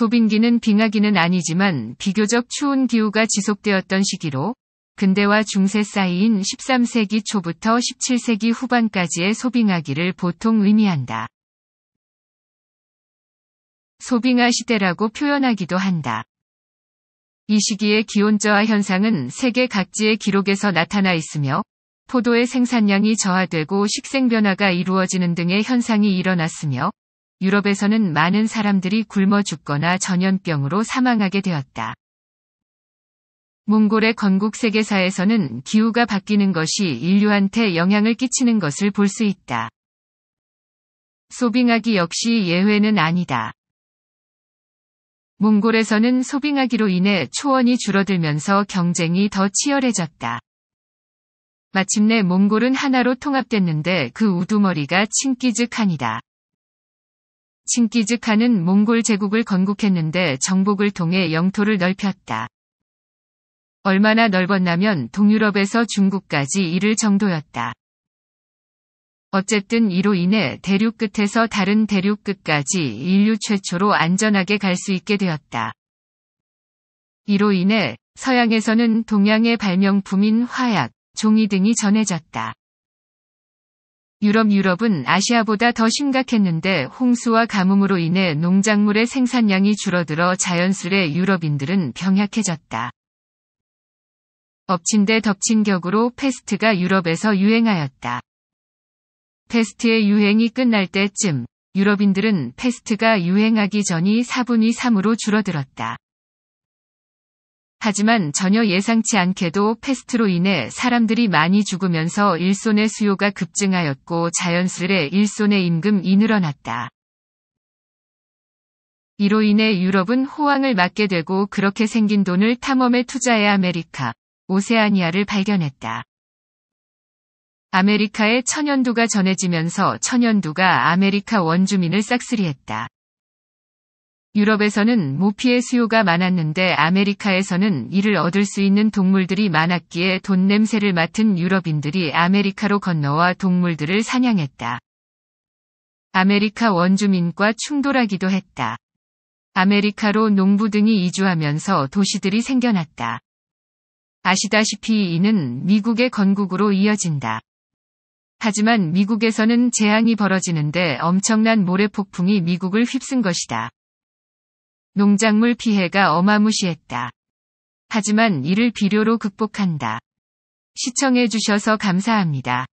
소빙기는 빙하기는 아니지만 비교적 추운 기후가 지속되었던 시기로 근대와 중세 사이인 13세기 초부터 17세기 후반까지의 소빙하기를 보통 의미한다. 소빙하 시대라고 표현하기도 한다. 이 시기의 기온 저하 현상은 세계 각지의 기록에서 나타나 있으며 포도의 생산량이 저하되고 식생 변화가 이루어지는 등의 현상이 일어났으며 유럽에서는 많은 사람들이 굶어 죽거나 전염병으로 사망하게 되었다. 몽골의 건국 세계사에서는 기후가 바뀌는 것이 인류한테 영향을 끼치는 것을 볼 수 있다. 소빙하기 역시 예외는 아니다. 몽골에서는 소빙하기로 인해 초원이 줄어들면서 경쟁이 더 치열해졌다. 마침내 몽골은 하나로 통합됐는데 그 우두머리가 칭기즈칸이다. 칭기즈 칸은 몽골 제국을 건국했는데 정복을 통해 영토를 넓혔다. 얼마나 넓었냐면 동유럽에서 중국까지 이를 정도였다. 어쨌든 이로 인해 대륙 끝에서 다른 대륙 끝까지 인류 최초로 안전하게 갈 수 있게 되었다. 이로 인해 서양에서는 동양의 발명품인 화약, 종이 등이 전해졌다. 유럽 유럽은 아시아보다 더 심각했는데 홍수와 가뭄으로 인해 농작물의 생산량이 줄어들어 자연스레 유럽인들은 병약해졌다. 엎친 데 덮친 격으로 패스트가 유럽에서 유행하였다. 패스트의 유행이 끝날 때쯤 유럽인들은 패스트가 유행하기 전이 4분위 3으로 줄어들었다. 하지만 전혀 예상치 않게도 패스트로 인해 사람들이 많이 죽으면서 일손의 수요가 급증하였고 자연스레 일손의 임금이 늘어났다. 이로 인해 유럽은 호황을 맞게 되고 그렇게 생긴 돈을 탐험에 투자해 아메리카, 오세아니아를 발견했다. 아메리카의 천연두가 전해지면서 천연두가 아메리카 원주민을 싹쓸이했다. 유럽에서는 모피의 수요가 많았는데 아메리카에서는 이를 얻을 수 있는 동물들이 많았기에 돈 냄새를 맡은 유럽인들이 아메리카로 건너와 동물들을 사냥했다. 아메리카 원주민과 충돌하기도 했다. 아메리카로 농부 등이 이주하면서 도시들이 생겨났다. 아시다시피 이는 미국의 건국으로 이어진다. 하지만 미국에서는 재앙이 벌어지는데 엄청난 모래폭풍이 미국을 휩쓴 것이다. 농작물 피해가 어마무시했다. 하지만 이를 비료로 극복한다. 시청해주셔서 감사합니다.